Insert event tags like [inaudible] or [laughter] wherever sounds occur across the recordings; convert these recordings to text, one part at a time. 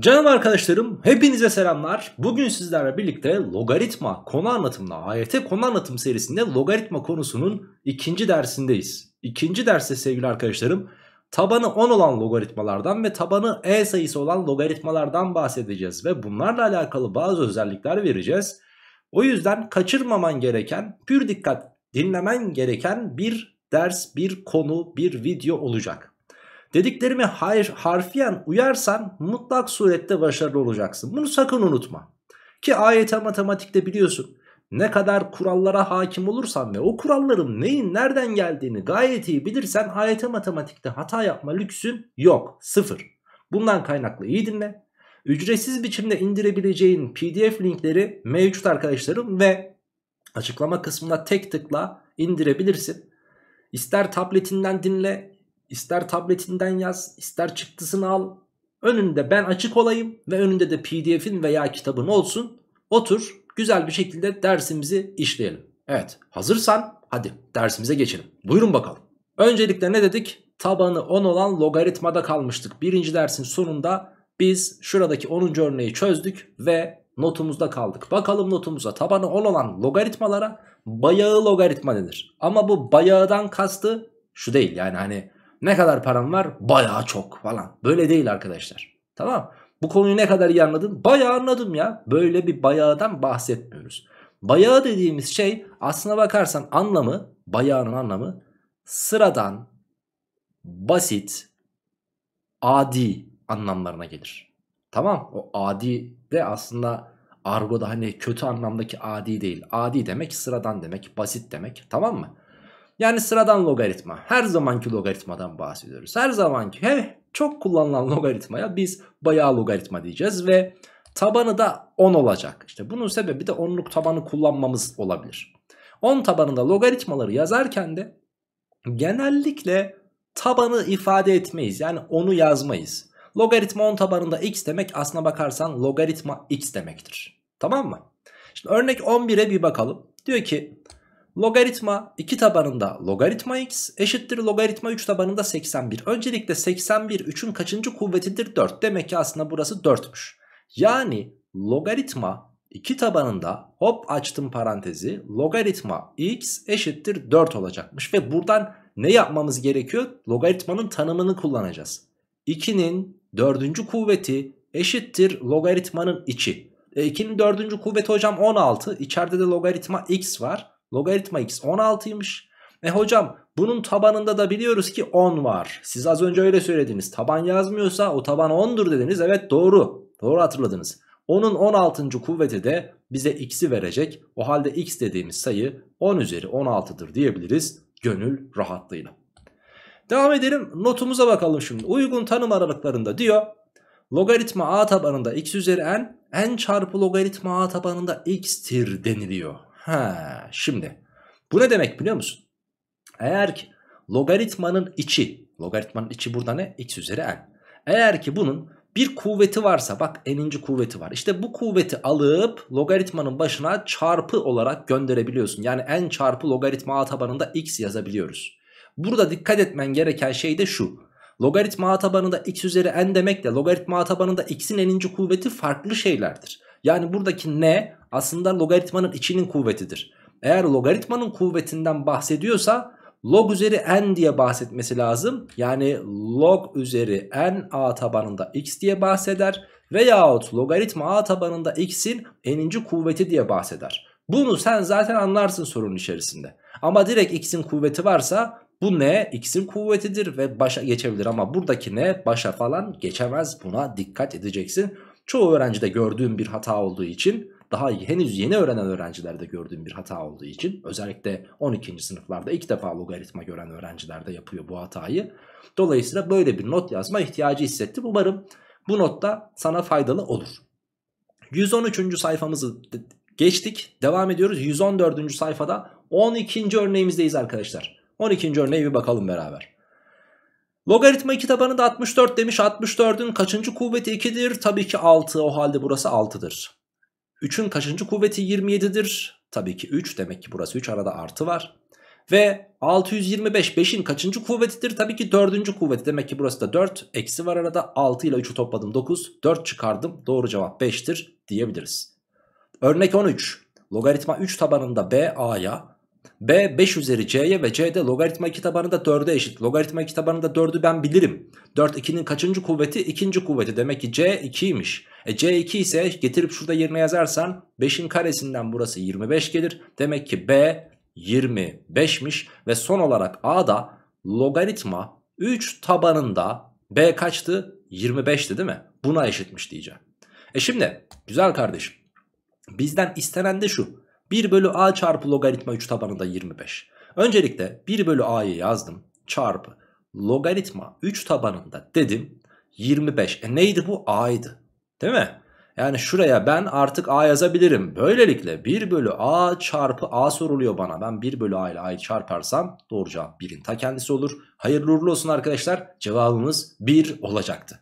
Canım arkadaşlarım hepinize selamlar. Bugün sizlerle birlikte logaritma konu anlatımına AYT konu anlatım serisinde logaritma konusunun ikinci dersindeyiz. İkinci derste sevgili arkadaşlarım tabanı 10 olan logaritmalardan ve tabanı e sayısı olan logaritmalardan bahsedeceğiz. Ve bunlarla alakalı bazı özellikler vereceğiz. O yüzden kaçırmaman gereken pür dikkat dinlemen gereken bir ders bir konu bir video olacak. Dediklerime hayır harfiyen uyarsan mutlak surette başarılı olacaksın. Bunu sakın unutma. Ki AYT matematikte biliyorsun ne kadar kurallara hakim olursan ve o kuralların neyin nereden geldiğini gayet iyi bilirsen AYT matematikte hata yapma lüksün yok. Sıfır. Bundan kaynaklı iyi dinle. Ücretsiz biçimde indirebileceğin pdf linkleri mevcut arkadaşlarım ve açıklama kısmına tek tıkla indirebilirsin. İster tabletinden dinle İster tabletinden yaz, ister çıktısını al. Önünde ben açık olayım ve önünde de pdf'in veya kitabın olsun. Otur güzel bir şekilde dersimizi işleyelim. Evet hazırsan hadi dersimize geçelim. Buyurun bakalım. Öncelikle ne dedik? Tabanı 10 olan logaritmada kalmıştık. Birinci dersin sonunda biz şuradaki 10. örneği çözdük ve notumuzda kaldık. Bakalım notumuza tabanı 10 olan logaritmalara bayağı logaritma denir. Ama bu bayağıdan kastı şu değil yani hani ne kadar param var? Baya çok falan. Böyle değil arkadaşlar. Tamam. Bu konuyu ne kadar iyi anladın? Baya anladım ya. Böyle bir bayağıdan bahsetmiyoruz. Bayağı dediğimiz şey aslına bakarsan anlamı, bayağının anlamı sıradan, basit, adi anlamlarına gelir. Tamam o adi de aslında argoda hani kötü anlamdaki adi değil. Adi demek sıradan demek, basit demek tamam mı? Yani sıradan logaritma. Her zamanki logaritmadan bahsediyoruz. Her zamanki he, çok kullanılan [laughs] logaritmaya biz bayağı logaritma diyeceğiz ve tabanı da 10 olacak. İşte bunun sebebi de onluk tabanı kullanmamız olabilir. 10 tabanında logaritmaları yazarken de genellikle tabanı ifade etmeyiz. Yani onu yazmayız. Logaritma 10 tabanında x demek aslına bakarsan logaritma x demektir. Tamam mı? Şimdi örnek 11'e bir bakalım. Diyor ki Logaritma 2 tabanında logaritma x eşittir logaritma 3 tabanında 81. Öncelikle 81 3'ün kaçıncı kuvvetidir? 4. Demek ki aslında burası 4'müş. Yani logaritma 2 tabanında hop açtım parantezi logaritma x eşittir 4 olacakmış. Ve buradan ne yapmamız gerekiyor? Logaritmanın tanımını kullanacağız. 2'nin 4. kuvveti eşittir logaritmanın içi. E 2'nin 4. kuvveti hocam 16. İçeride de logaritma x var. Logaritma x 16'ymış. E hocam bunun tabanında da biliyoruz ki 10 var. Siz az önce öyle söylediniz. Taban yazmıyorsa o taban 10'dur dediniz. Evet doğru. Doğru hatırladınız. Onun 16. kuvveti de bize x'i verecek. O halde x dediğimiz sayı 10 üzeri 16'dır diyebiliriz. Gönül rahatlığıyla. Devam edelim. Notumuza bakalım şimdi. Uygun tanım aralıklarında diyor. Logaritma a tabanında x üzeri n, n çarpı logaritma a tabanında x'tir deniliyor. Ha, şimdi bu ne demek biliyor musun? Eğer ki logaritmanın içi, logaritmanın içi burada ne? X üzeri n. Eğer ki bunun bir kuvveti varsa bak n'inci kuvveti var. İşte bu kuvveti alıp logaritmanın başına çarpı olarak gönderebiliyorsun. Yani n çarpı logaritma a tabanında x yazabiliyoruz. Burada dikkat etmen gereken şey de şu. Logaritma a tabanında x üzeri n demekle logaritma a tabanında x'in n'inci kuvveti farklı şeylerdir. Yani buradaki n aslında logaritmanın içinin kuvvetidir. Eğer logaritmanın kuvvetinden bahsediyorsa log üzeri n diye bahsetmesi lazım. Yani log üzeri n a tabanında x diye bahseder veyahut logaritma a tabanında x'in n'inci kuvveti diye bahseder. Bunu sen zaten anlarsın sorunun içerisinde. Ama direkt x'in kuvveti varsa bu ne? X'in kuvvetidir ve başa geçebilir ama buradaki ne? Başa falan geçemez. Buna dikkat edeceksin. Çoğu öğrencide gördüğüm bir hata olduğu için daha iyi henüz yeni öğrenen öğrencilerde gördüğüm bir hata olduğu için özellikle 12. sınıflarda ilk defa logaritma gören öğrencilerde yapıyor bu hatayı. Dolayısıyla böyle bir not yazma ihtiyacı hissettim. Umarım bu notta sana faydalı olur. 113. sayfamızı geçtik. Devam ediyoruz. 114. sayfada 12. örneğimizdeyiz arkadaşlar. 12. örneğe bir bakalım beraber. Logaritma 2 tabanı da 64 demiş. 64'ün kaçıncı kuvveti 2'dir? Tabii ki 6. O halde burası 6'dır. 3'ün kaçıncı kuvveti 27'dir? Tabii ki 3 demek ki burası 3 arada artı var. Ve 625 5'in kaçıncı kuvvetidir? Tabii ki 4. kuvveti demek ki burası da 4. Eksi var arada 6 ile 3'ü topladım 9. 4 çıkardım doğru cevap 5'tir diyebiliriz. Örnek 13. Logaritma 3 tabanında b a'ya B 5 üzeri C'ye ve C'de logaritma 2 tabanı da 4'e eşit. Logaritma 2 tabanı da 4'ü ben bilirim. 4 2'nin kaçıncı kuvveti? ikinci kuvveti. Demek ki C 2'ymiş. E C 2 ise getirip şurada yerine yazarsan 5'in karesinden burası 25 gelir. Demek ki B 25'miş. Ve son olarak A'da logaritma 3 tabanında B kaçtı? 25'ti değil mi? Buna eşitmiş diyeceğim. E şimdi güzel kardeşim bizden istenen de şu. 1 bölü a çarpı logaritma 3 tabanında 25. Öncelikle 1 bölü a'yı yazdım çarpı logaritma 3 tabanında dedim 25. E neydi bu? a'ydı değil mi? Yani şuraya ben artık a yazabilirim. Böylelikle 1 bölü a çarpı a soruluyor bana. Ben 1 bölü a ile a'yı çarparsam doğru cevap 1'in ta kendisi olur. Hayırlı uğurlu olsun arkadaşlar. Cevabımız 1 olacaktı.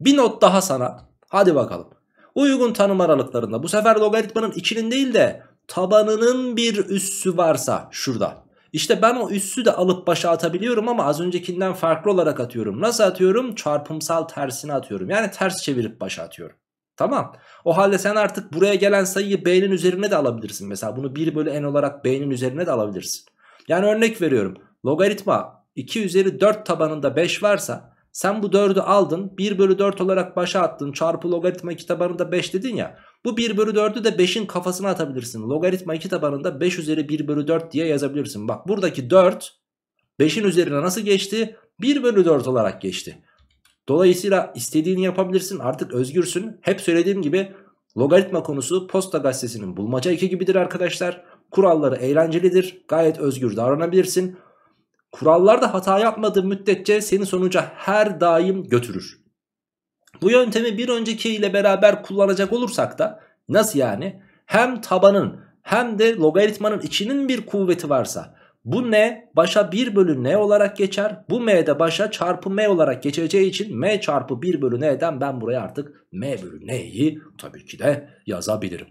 Bir not daha sana. Hadi bakalım. Uygun tanım aralıklarında bu sefer logaritmanın içinin değil de tabanının bir üssü varsa şurada. İşte ben o üssü de alıp başa atabiliyorum ama az öncekinden farklı olarak atıyorum. Nasıl atıyorum? Çarpımsal tersini atıyorum. Yani ters çevirip başa atıyorum. Tamam. O halde sen artık buraya gelen sayıyı b'nin üzerine de alabilirsin. Mesela bunu 1 bölü n olarak b'nin üzerine de alabilirsin. Yani örnek veriyorum. Logaritma 2 üzeri 4 tabanında 5 varsa sen bu 4'ü aldın 1 bölü 4 olarak başa attın çarpı logaritma 2 tabanında 5 dedin ya. Bu 1 bölü 4'ü de 5'in kafasına atabilirsin. Logaritma 2 tabanında 5 üzeri 1 bölü 4 diye yazabilirsin. Bak buradaki 4 5'in üzerine nasıl geçti? 1 bölü 4 olarak geçti. Dolayısıyla istediğini yapabilirsin artık özgürsün. Hep söylediğim gibi logaritma konusu Posta Gazetesi'nin bulmaca 2 gibidir arkadaşlar. Kuralları eğlencelidir gayet özgür davranabilirsin kurallarda hata yapmadığı müddetçe seni sonuca her daim götürür. Bu yöntemi bir önceki ile beraber kullanacak olursak da nasıl yani? Hem tabanın hem de logaritmanın içinin bir kuvveti varsa bu n başa 1 bölü n olarak geçer. Bu m de başa çarpı m olarak geçeceği için m çarpı 1 bölü n'den ben buraya artık m bölü n'yi tabii ki de yazabilirim.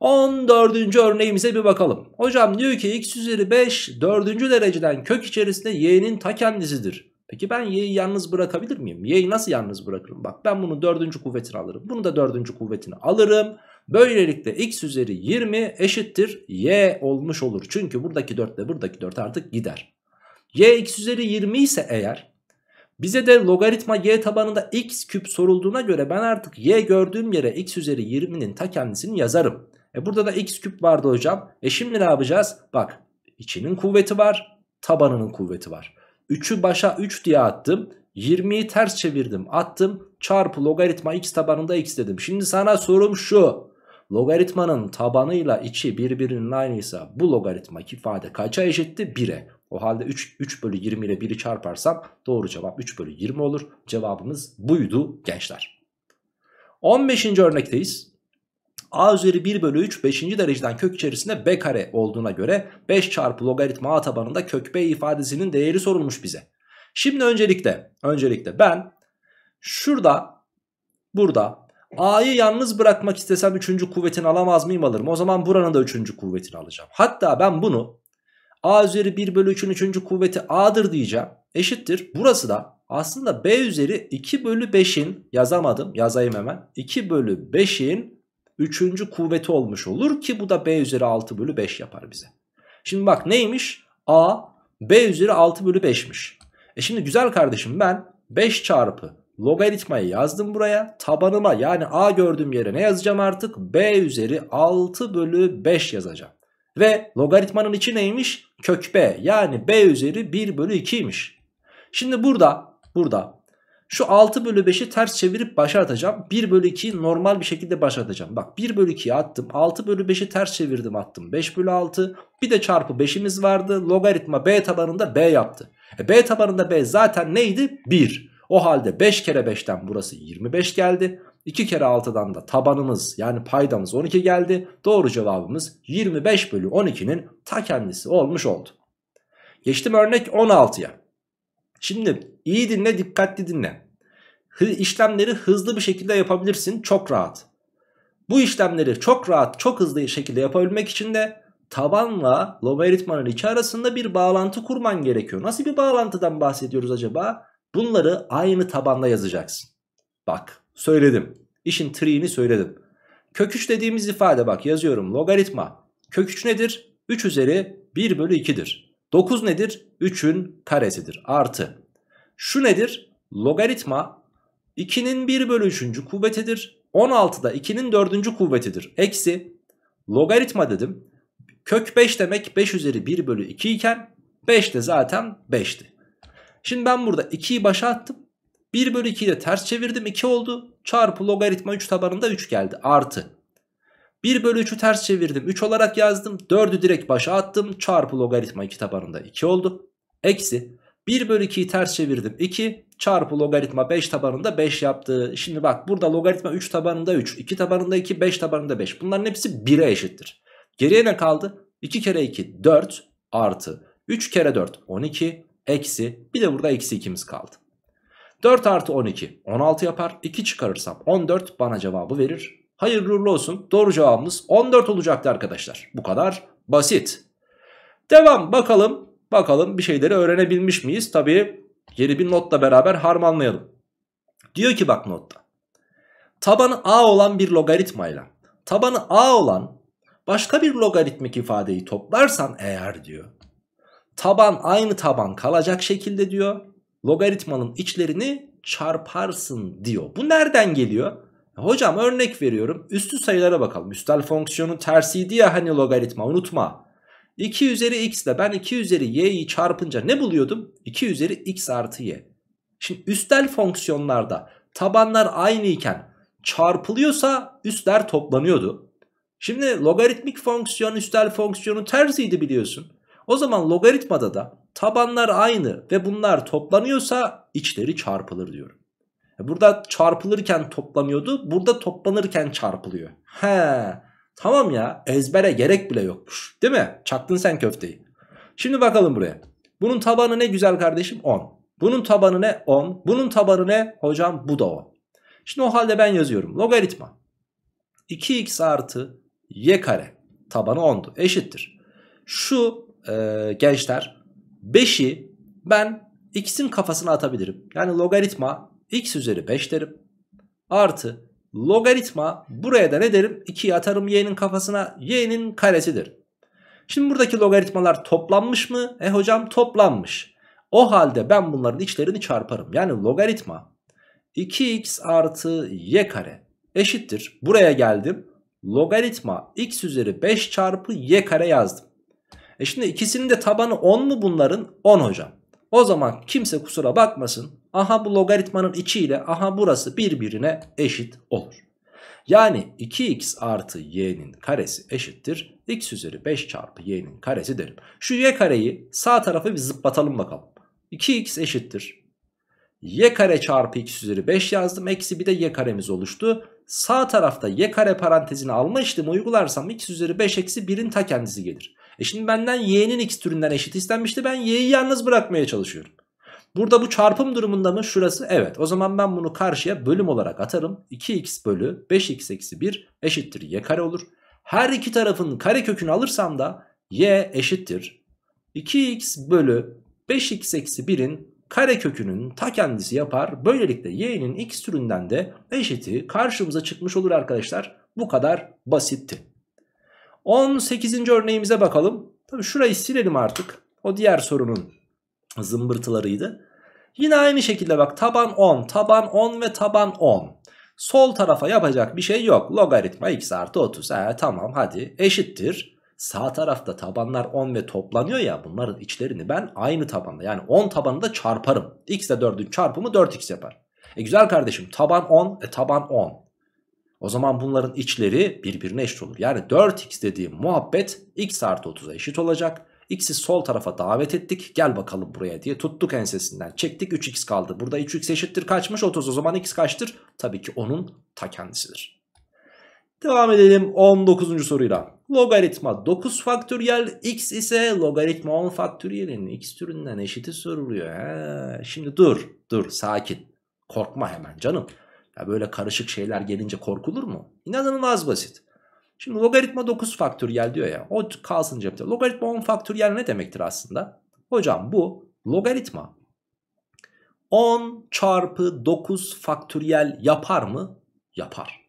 14. örneğimize bir bakalım. Hocam diyor ki x üzeri 5 4. dereceden kök içerisinde y'nin ta kendisidir. Peki ben y'yi yalnız bırakabilir miyim? Y'yi nasıl yalnız bırakırım? Bak ben bunu 4. kuvvetini alırım. Bunu da 4. kuvvetini alırım. Böylelikle x üzeri 20 eşittir y olmuş olur. Çünkü buradaki 4 ile buradaki 4 artık gider. y x üzeri 20 ise eğer bize de logaritma y tabanında x küp sorulduğuna göre ben artık y gördüğüm yere x üzeri 20'nin ta kendisini yazarım. E burada da x küp vardı hocam. E şimdi ne yapacağız? Bak içinin kuvveti var. Tabanının kuvveti var. 3'ü başa 3 diye attım. 20'yi ters çevirdim attım. Çarpı logaritma x tabanında x dedim. Şimdi sana sorum şu. Logaritmanın tabanıyla içi birbirinin aynıysa bu logaritma ifade kaça eşitti? 1'e. O halde 3, 3 bölü 20 ile 1'i çarparsam doğru cevap 3 bölü 20 olur. Cevabımız buydu gençler. 15. örnekteyiz a üzeri 1 bölü 3 5. dereceden kök içerisinde b kare olduğuna göre 5 çarpı logaritma a tabanında kök b ifadesinin değeri sorulmuş bize. Şimdi öncelikle öncelikle ben şurada burada A'yı yalnız bırakmak istesem 3. kuvvetini alamaz mıyım alırım. O zaman buranın da 3. kuvvetini alacağım. Hatta ben bunu A üzeri 1 bölü 3'ün 3. kuvveti A'dır diyeceğim. Eşittir. Burası da aslında B üzeri 2 bölü 5'in yazamadım yazayım hemen. 2 bölü 5'in üçüncü kuvveti olmuş olur ki bu da b üzeri 6 bölü 5 yapar bize. Şimdi bak neymiş? A b üzeri 6 bölü 5'miş. E şimdi güzel kardeşim ben 5 çarpı logaritmayı yazdım buraya. Tabanıma yani a gördüğüm yere ne yazacağım artık? b üzeri 6 bölü 5 yazacağım. Ve logaritmanın içi neymiş? Kök b yani b üzeri 1 bölü 2'ymiş. Şimdi burada burada şu 6 bölü 5'i ters çevirip başa atacağım. 1 bölü 2'yi normal bir şekilde başa atacağım. Bak 1 bölü 2'yi attım. 6 bölü 5'i ters çevirdim attım. 5 bölü 6. Bir de çarpı 5'imiz vardı. Logaritma b tabanında b yaptı. E b tabanında b zaten neydi? 1. O halde 5 kere 5'ten burası 25 geldi. 2 kere 6'dan da tabanımız yani paydamız 12 geldi. Doğru cevabımız 25 bölü 12'nin ta kendisi olmuş oldu. Geçtim örnek 16'ya. Şimdi iyi dinle dikkatli dinle. İşlemleri hızlı bir şekilde yapabilirsin çok rahat. Bu işlemleri çok rahat çok hızlı bir şekilde yapabilmek için de tabanla logaritmanın içi arasında bir bağlantı kurman gerekiyor. Nasıl bir bağlantıdan bahsediyoruz acaba? Bunları aynı tabanda yazacaksın. Bak söyledim. İşin triğini söyledim. Kök 3 dediğimiz ifade bak yazıyorum logaritma. Kök 3 nedir? 3 üzeri 1 bölü 2'dir. 9 nedir? 3'ün karesidir. Artı. Şu nedir? Logaritma 2'nin 1 bölü 3. kuvvetidir. 16 da 2'nin 4. kuvvetidir. Eksi. Logaritma dedim. Kök 5 demek 5 üzeri 1 bölü 2 iken 5 de zaten 5'ti. Şimdi ben burada 2'yi başa attım. 1 bölü 2'yi de ters çevirdim 2 oldu. Çarpı logaritma 3 tabanında 3 geldi. Artı. 1 bölü 3'ü ters çevirdim 3 olarak yazdım 4'ü direkt başa attım çarpı logaritma 2 tabanında 2 oldu. Eksi 1 bölü 2'yi ters çevirdim 2 çarpı logaritma 5 tabanında 5 yaptı. Şimdi bak burada logaritma 3 tabanında 3 2 tabanında 2 5 tabanında 5 bunların hepsi 1'e eşittir. Geriye ne kaldı? 2 kere 2 4 artı 3 kere 4 12 eksi bir de burada eksi 2'miz kaldı. 4 artı 12 16 yapar 2 çıkarırsam 14 bana cevabı verir Hayırlı uğurlu olsun. Doğru cevabımız 14 olacaktı arkadaşlar. Bu kadar basit. Devam bakalım. Bakalım bir şeyleri öğrenebilmiş miyiz? Tabii yeni bir notla beraber harmanlayalım. Diyor ki bak notta. Tabanı a olan bir logaritmayla tabanı a olan başka bir logaritmik ifadeyi toplarsan eğer diyor. Taban aynı taban kalacak şekilde diyor. Logaritmanın içlerini çarparsın diyor. Bu nereden geliyor? Hocam örnek veriyorum. Üstü sayılara bakalım. Üstel fonksiyonun tersiydi ya hani logaritma unutma. 2 üzeri x ile ben 2 üzeri y'yi çarpınca ne buluyordum? 2 üzeri x artı y. Şimdi üstel fonksiyonlarda tabanlar aynı iken çarpılıyorsa üstler toplanıyordu. Şimdi logaritmik fonksiyon üstel fonksiyonun tersiydi biliyorsun. O zaman logaritmada da tabanlar aynı ve bunlar toplanıyorsa içleri çarpılır diyorum. E, burada çarpılırken toplanıyordu. Burada toplanırken çarpılıyor. He. Tamam ya. Ezbere gerek bile yokmuş. Değil mi? Çaktın sen köfteyi. Şimdi bakalım buraya. Bunun tabanı ne güzel kardeşim? 10. Bunun tabanı ne? 10. Bunun tabanı ne? Hocam bu da 10. Şimdi o halde ben yazıyorum. Logaritma. 2x artı y kare tabanı 10'du. Eşittir. Şu e, gençler 5'i ben x'in kafasına atabilirim. Yani logaritma x üzeri 5 derim. Artı logaritma buraya da ne derim? 2'yi atarım y'nin kafasına. y'nin karesidir. Şimdi buradaki logaritmalar toplanmış mı? E hocam toplanmış. O halde ben bunların içlerini çarparım. Yani logaritma 2x artı y kare eşittir. Buraya geldim. Logaritma x üzeri 5 çarpı y kare yazdım. E şimdi ikisinin de tabanı 10 mu bunların? 10 hocam. O zaman kimse kusura bakmasın. Aha bu logaritmanın içi ile aha burası birbirine eşit olur. Yani 2x artı y'nin karesi eşittir. x üzeri 5 çarpı y'nin karesi derim. Şu y kareyi sağ tarafı bir zıplatalım bakalım. 2x eşittir. y kare çarpı x üzeri 5 yazdım. Eksi bir de y karemiz oluştu. Sağ tarafta y kare parantezini almıştım. Uygularsam x üzeri 5 eksi 1'in ta kendisi gelir. E şimdi benden y'nin x türünden eşit istenmişti. Ben y'yi yalnız bırakmaya çalışıyorum. Burada bu çarpım durumunda mı? Şurası evet. O zaman ben bunu karşıya bölüm olarak atarım. 2x bölü 5x eksi 1 eşittir y kare olur. Her iki tarafın kare kökünü alırsam da y eşittir. 2x bölü 5x eksi 1'in kare kökünün ta kendisi yapar. Böylelikle y'nin x türünden de eşiti karşımıza çıkmış olur arkadaşlar. Bu kadar basitti. 18. örneğimize bakalım. Tabii şurayı silelim artık. O diğer sorunun zımbırtılarıydı. Yine aynı şekilde bak taban 10, taban 10 ve taban 10. Sol tarafa yapacak bir şey yok. Logaritma x artı 30. E, ee, tamam hadi eşittir. Sağ tarafta tabanlar 10 ve toplanıyor ya bunların içlerini ben aynı tabanda yani 10 tabanında çarparım. x ile 4'ün çarpımı 4x yapar. E güzel kardeşim taban 10 e taban 10. O zaman bunların içleri birbirine eşit olur. Yani 4x dediğim muhabbet x artı 30'a eşit olacak. X'i sol tarafa davet ettik. Gel bakalım buraya diye tuttuk ensesinden. Çektik 3x kaldı. Burada 3x eşittir kaçmış? 30. O zaman x kaçtır? Tabii ki onun ta kendisidir. Devam edelim 19. soruyla. Logaritma 9 faktöriyel x ise logaritma 10 faktöriyelin x türünden eşiti soruluyor. He. Şimdi dur dur sakin. Korkma hemen canım. Ya böyle karışık şeyler gelince korkulur mu? İnanılmaz basit. Şimdi logaritma 9 faktöriyel diyor ya. O kalsın cepte. Logaritma 10 faktöriyel ne demektir aslında? Hocam bu logaritma 10 çarpı 9 faktöriyel yapar mı? Yapar.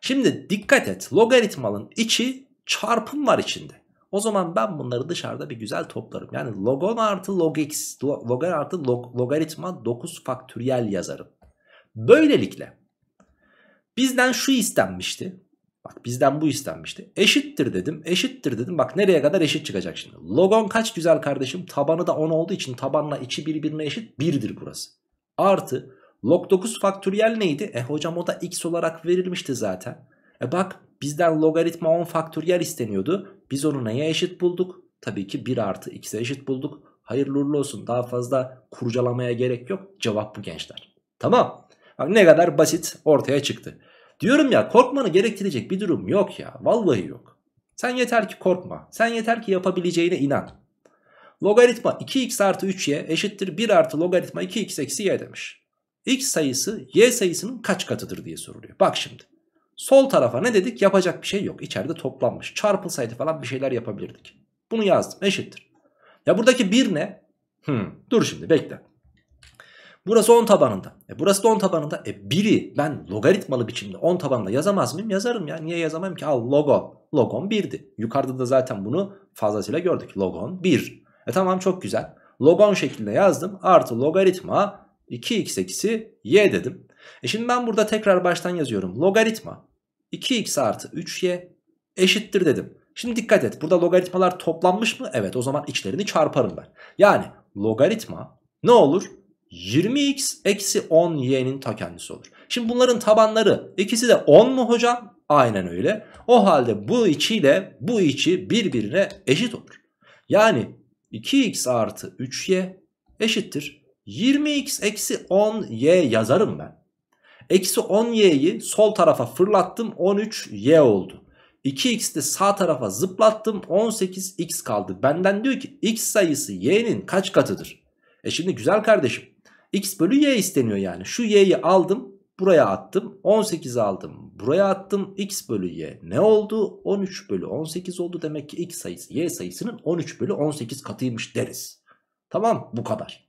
Şimdi dikkat et logaritmanın içi çarpım var içinde. O zaman ben bunları dışarıda bir güzel toplarım. Yani logon artı log x, logon artı log, logaritma 9 faktöriyel yazarım. Böylelikle bizden şu istenmişti. Bak bizden bu istenmişti. Eşittir dedim. Eşittir dedim. Bak nereye kadar eşit çıkacak şimdi. Logon kaç güzel kardeşim? Tabanı da 10 olduğu için tabanla içi birbirine eşit 1'dir burası. Artı log 9 faktöriyel neydi? E hocam o da x olarak verilmişti zaten. E bak bizden logaritma 10 faktöriyel isteniyordu. Biz onu neye eşit bulduk? Tabii ki 1 artı x'e eşit bulduk. Hayırlı uğurlu olsun. Daha fazla kurcalamaya gerek yok. Cevap bu gençler. Tamam. Bak ne kadar basit ortaya çıktı. Diyorum ya korkmanı gerektirecek bir durum yok ya. Vallahi yok. Sen yeter ki korkma. Sen yeter ki yapabileceğine inan. Logaritma 2x artı 3y eşittir 1 artı logaritma 2x eksi y demiş. x sayısı y sayısının kaç katıdır diye soruluyor. Bak şimdi. Sol tarafa ne dedik? Yapacak bir şey yok. İçeride toplanmış. Çarpılsaydı falan bir şeyler yapabilirdik. Bunu yazdım. Eşittir. Ya buradaki 1 ne? Hmm, dur şimdi bekle. Burası 10 tabanında. E burası da 10 tabanında. E 1'i ben logaritmalı biçimde 10 tabanında yazamaz mıyım? Yazarım ya. Niye yazamam ki? Al logon. Logon 1'di. Yukarıda da zaten bunu fazlasıyla gördük. Logon 1. E tamam çok güzel. Logon şeklinde yazdım. Artı logaritma 2x eksi y dedim. E şimdi ben burada tekrar baştan yazıyorum. Logaritma 2x artı 3y eşittir dedim. Şimdi dikkat et. Burada logaritmalar toplanmış mı? Evet o zaman içlerini çarparım ben. Yani logaritma ne olur? 20x eksi 10y'nin ta kendisi olur. Şimdi bunların tabanları ikisi de 10 mu hocam? Aynen öyle. O halde bu içiyle bu içi birbirine eşit olur. Yani 2x artı 3y eşittir. 20x eksi 10y yazarım ben. Eksi 10y'yi sol tarafa fırlattım 13y oldu. 2 xi de sağ tarafa zıplattım 18x kaldı. Benden diyor ki x sayısı y'nin kaç katıdır? E şimdi güzel kardeşim X bölü y isteniyor yani. Şu y'yi aldım buraya attım. 18 aldım buraya attım. X bölü y ne oldu? 13 bölü 18 oldu. Demek ki x sayısı y sayısının 13 bölü 18 katıymış deriz. Tamam bu kadar.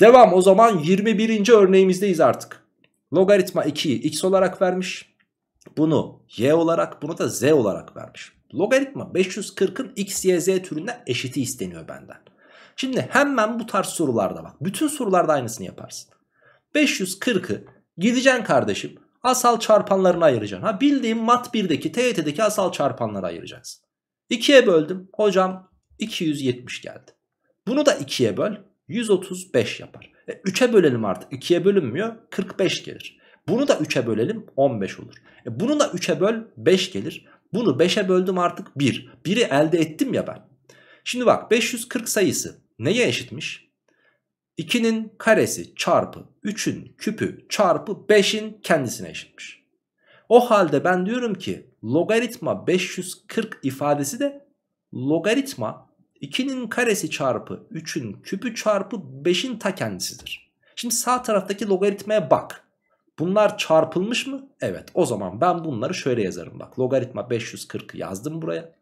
Devam o zaman 21. örneğimizdeyiz artık. Logaritma 2'yi x olarak vermiş. Bunu y olarak bunu da z olarak vermiş. Logaritma 540'ın x, y, z türünden eşiti isteniyor benden. Şimdi hemen bu tarz sorularda bak. Bütün sorularda aynısını yaparsın. 540'ı gideceksin kardeşim. Asal çarpanlarını ayıracaksın. Ha bildiğim mat 1'deki TYT'deki asal çarpanları ayıracaksın. 2'ye böldüm. Hocam 270 geldi. Bunu da 2'ye böl. 135 yapar. E, 3'e bölelim artık. 2'ye bölünmüyor. 45 gelir. Bunu da 3'e bölelim 15 olur. E, bunu da 3'e böl 5 gelir. Bunu 5'e böldüm artık 1. 1'i elde ettim ya ben. Şimdi bak 540 sayısı Neye eşitmiş? 2'nin karesi çarpı 3'ün küpü çarpı 5'in kendisine eşitmiş. O halde ben diyorum ki logaritma 540 ifadesi de logaritma 2'nin karesi çarpı 3'ün küpü çarpı 5'in ta kendisidir. Şimdi sağ taraftaki logaritmaya bak. Bunlar çarpılmış mı? Evet o zaman ben bunları şöyle yazarım bak. Logaritma 540 yazdım buraya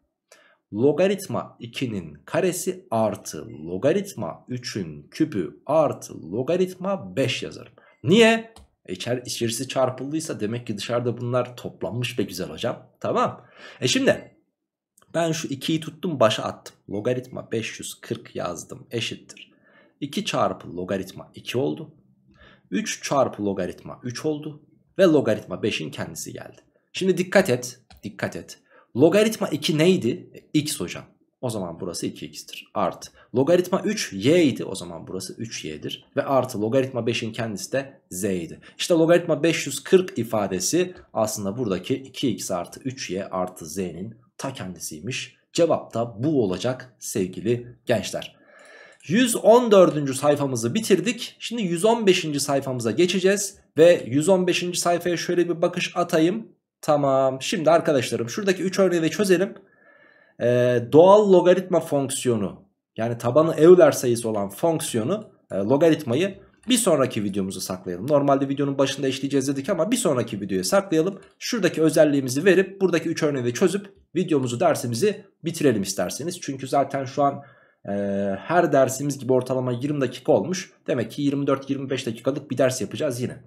logaritma 2'nin karesi artı logaritma 3'ün küpü artı logaritma 5 yazarım. Niye? E içer, çarpıldıysa demek ki dışarıda bunlar toplanmış be güzel hocam. Tamam. E şimdi ben şu 2'yi tuttum başa attım. Logaritma 540 yazdım eşittir. 2 çarpı logaritma 2 oldu. 3 çarpı logaritma 3 oldu. Ve logaritma 5'in kendisi geldi. Şimdi dikkat et. Dikkat et. Logaritma 2 neydi? X hocam. O zaman burası 2x'tir. Artı. Logaritma 3 y idi. O zaman burası 3y'dir. Ve artı logaritma 5'in kendisi de z idi. İşte logaritma 540 ifadesi aslında buradaki 2x artı 3y artı z'nin ta kendisiymiş. Cevap da bu olacak sevgili gençler. 114. sayfamızı bitirdik. Şimdi 115. sayfamıza geçeceğiz. Ve 115. sayfaya şöyle bir bakış atayım. Tamam şimdi arkadaşlarım şuradaki 3 örneği çözelim. Ee, doğal logaritma fonksiyonu yani tabanı Euler sayısı olan fonksiyonu e, logaritmayı bir sonraki videomuzu saklayalım. Normalde videonun başında işleyeceğiz dedik ama bir sonraki videoya saklayalım. Şuradaki özelliğimizi verip buradaki 3 örneği çözüp videomuzu dersimizi bitirelim isterseniz. Çünkü zaten şu an e, her dersimiz gibi ortalama 20 dakika olmuş. Demek ki 24-25 dakikalık bir ders yapacağız yine.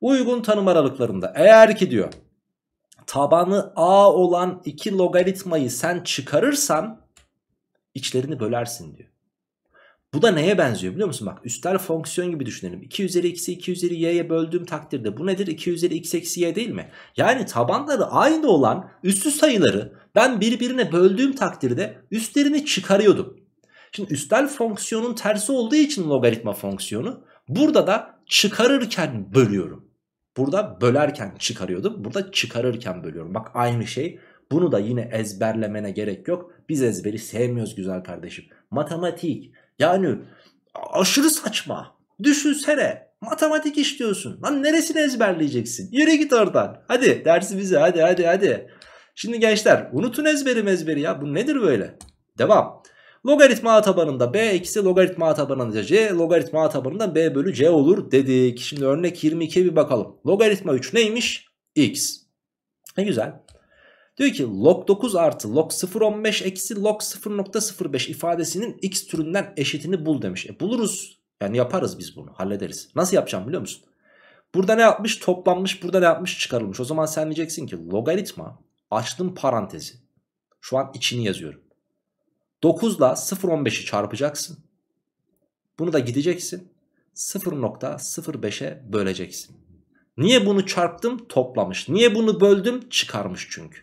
Uygun tanım aralıklarında eğer ki diyor tabanı a olan iki logaritmayı sen çıkarırsan içlerini bölersin diyor. Bu da neye benziyor biliyor musun? Bak üstel fonksiyon gibi düşünelim. 2 üzeri x'i 2 üzeri y'ye böldüğüm takdirde bu nedir? 2 üzeri x eksi y değil mi? Yani tabanları aynı olan üstü sayıları ben birbirine böldüğüm takdirde üstlerini çıkarıyordum. Şimdi üstel fonksiyonun tersi olduğu için logaritma fonksiyonu burada da çıkarırken bölüyorum. Burada bölerken çıkarıyordum. Burada çıkarırken bölüyorum. Bak aynı şey. Bunu da yine ezberlemene gerek yok. Biz ezberi sevmiyoruz güzel kardeşim. Matematik. Yani aşırı saçma. Düşünsene. Matematik işliyorsun. Lan neresini ezberleyeceksin? Yere git oradan. Hadi dersi bize hadi hadi hadi. Şimdi gençler unutun ezberi mezberi ya. Bu nedir böyle? Devam. Logaritma a tabanında b eksi logaritma a tabanında c logaritma a tabanında b bölü c olur dedik. Şimdi örnek 22'ye bir bakalım. Logaritma 3 neymiş? x. Ne güzel. Diyor ki log 9 artı log 0.15 eksi log 0.05 ifadesinin x türünden eşitini bul demiş. E buluruz. Yani yaparız biz bunu hallederiz. Nasıl yapacağım biliyor musun? Burada ne yapmış toplanmış burada ne yapmış çıkarılmış. O zaman sen diyeceksin ki logaritma açtım parantezi. Şu an içini yazıyorum. 9 ile 0.15'i çarpacaksın. Bunu da gideceksin. 0.05'e böleceksin. Niye bunu çarptım? Toplamış. Niye bunu böldüm? Çıkarmış çünkü.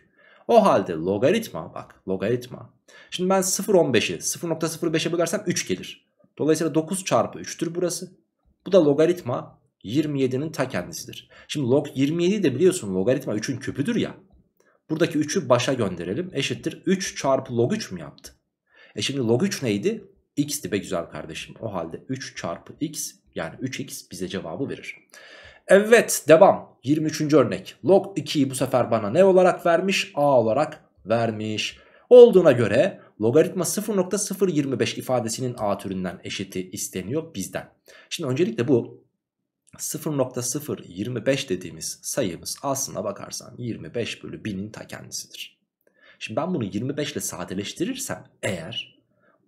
O halde logaritma bak logaritma. Şimdi ben 0.15'i 0.05'e bölersem 3 gelir. Dolayısıyla 9 çarpı 3'tür burası. Bu da logaritma 27'nin ta kendisidir. Şimdi log 27 de biliyorsun logaritma 3'ün küpüdür ya. Buradaki 3'ü başa gönderelim. Eşittir 3 çarpı log 3 mü yaptı? E şimdi log 3 neydi? X'ti be güzel kardeşim. O halde 3 çarpı X yani 3X bize cevabı verir. Evet devam. 23. örnek. Log 2'yi bu sefer bana ne olarak vermiş? A olarak vermiş. Olduğuna göre logaritma 0.025 ifadesinin A türünden eşiti isteniyor bizden. Şimdi öncelikle bu 0.025 dediğimiz sayımız aslına bakarsan 25 bölü 1000'in ta kendisidir. Şimdi ben bunu 25 ile sadeleştirirsem eğer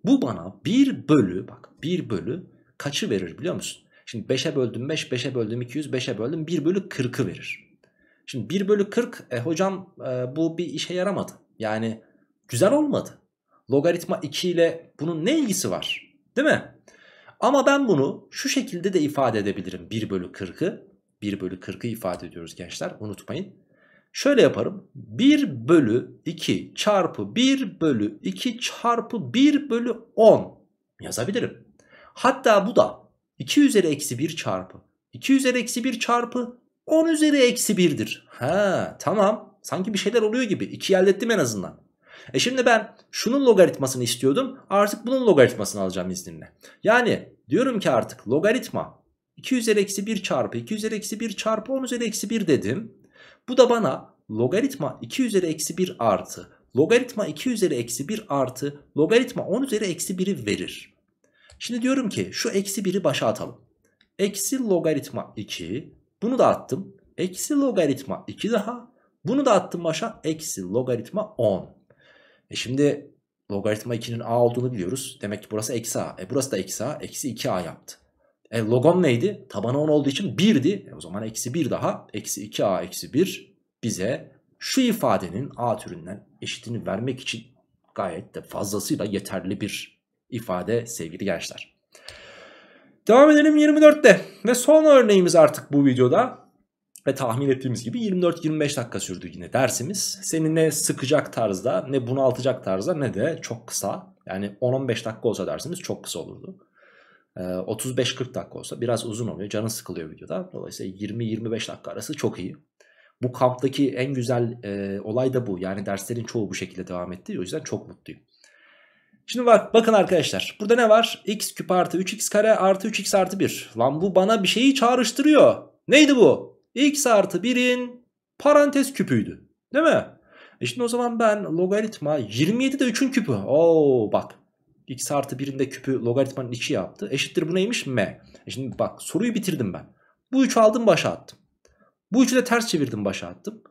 bu bana 1 bölü bak 1 bölü kaçı verir biliyor musun? Şimdi 5'e böldüm 5, 5'e böldüm 200, 5'e böldüm 1 bölü 40'ı verir. Şimdi 1 bölü 40 e, hocam e, bu bir işe yaramadı. Yani güzel olmadı. Logaritma 2 ile bunun ne ilgisi var? Değil mi? Ama ben bunu şu şekilde de ifade edebilirim. 1 bölü 40'ı 1 bölü 40'ı ifade ediyoruz gençler unutmayın. Şöyle yaparım. 1 bölü 2 çarpı 1 bölü 2 çarpı 1 bölü 10 yazabilirim. Hatta bu da 2 üzeri eksi 1 çarpı 2 üzeri eksi 1 çarpı 10 üzeri eksi 1'dir. Ha tamam sanki bir şeyler oluyor gibi 2'yi elde ettim en azından. E şimdi ben şunun logaritmasını istiyordum artık bunun logaritmasını alacağım izninle. Yani diyorum ki artık logaritma 2 üzeri eksi 1 çarpı 2 üzeri eksi 1 çarpı 10 üzeri eksi 1 dedim. Bu da bana logaritma 2 üzeri eksi 1 artı logaritma 2 üzeri eksi 1 artı logaritma 10 üzeri eksi 1'i verir. Şimdi diyorum ki şu eksi 1'i başa atalım. Eksi logaritma 2 bunu da attım. Eksi logaritma 2 daha bunu da attım başa eksi logaritma 10. E şimdi logaritma 2'nin a olduğunu biliyoruz. Demek ki burası eksi a. E burası da eksi a eksi 2a yaptı. E, logom neydi? Tabanı 10 olduğu için 1'di. E, o zaman eksi 1 daha. Eksi 2a eksi 1 bize şu ifadenin a türünden eşitini vermek için gayet de fazlasıyla yeterli bir ifade sevgili gençler. Devam edelim 24'te ve son örneğimiz artık bu videoda ve tahmin ettiğimiz gibi 24-25 dakika sürdü yine dersimiz. Seni ne sıkacak tarzda ne bunaltacak tarzda ne de çok kısa yani 10-15 dakika olsa dersimiz çok kısa olurdu. 35-40 ee, dakika olsa biraz uzun oluyor. Canın sıkılıyor videoda. Dolayısıyla 20-25 dakika arası çok iyi. Bu kamptaki en güzel e, olay da bu. Yani derslerin çoğu bu şekilde devam etti. O yüzden çok mutluyum. Şimdi bak bakın arkadaşlar. Burada ne var? x küp artı 3x kare artı 3x artı 1. Lan bu bana bir şeyi çağrıştırıyor. Neydi bu? x artı 1'in parantez küpüydü. Değil mi? E şimdi o zaman ben logaritma 27 de 3'ün küpü. Oo bak x artı 1'in küpü logaritmanın 2 yaptı. Eşittir bu neymiş? m. E şimdi bak soruyu bitirdim ben. Bu 3'ü aldım başa attım. Bu 3'ü de ters çevirdim başa attım.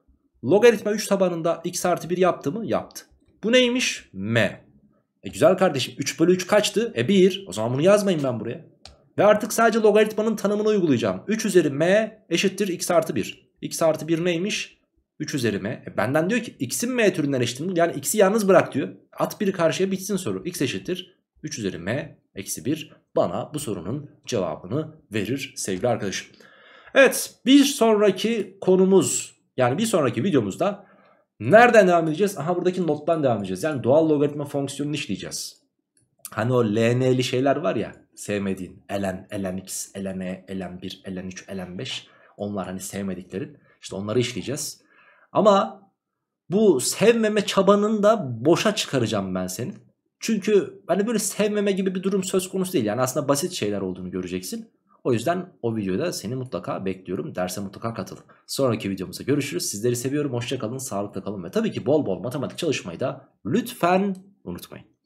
Logaritma 3 tabanında x artı 1 yaptı mı? Yaptı. Bu neymiş? m. E güzel kardeşim 3 bölü 3 kaçtı? E 1. O zaman bunu yazmayın ben buraya. Ve artık sadece logaritmanın tanımını uygulayacağım. 3 üzeri m eşittir x artı 1. x artı 1 neymiş? 3 üzeri m. E benden diyor ki x'in m türünden eşittir. Yani x'i yalnız bırak diyor. At bir karşıya bitsin soru. x eşittir 3 üzeri m eksi 1 bana bu sorunun cevabını verir sevgili arkadaşım. Evet bir sonraki konumuz yani bir sonraki videomuzda nereden devam edeceğiz? Aha buradaki nottan devam edeceğiz. Yani doğal logaritma fonksiyonunu işleyeceğiz. Hani o ln'li şeyler var ya sevmediğin ln, ln x, ln, e, ln1, ln3, ln5 onlar hani sevmediklerin. İşte onları işleyeceğiz. Ama bu sevmeme çabanın da boşa çıkaracağım ben seni. Çünkü hani böyle sevmeme gibi bir durum söz konusu değil. Yani aslında basit şeyler olduğunu göreceksin. O yüzden o videoda seni mutlaka bekliyorum. Derse mutlaka katıl. Sonraki videomuzda görüşürüz. Sizleri seviyorum. Hoşçakalın, sağlıkla kalın ve tabii ki bol bol matematik çalışmayı da lütfen unutmayın.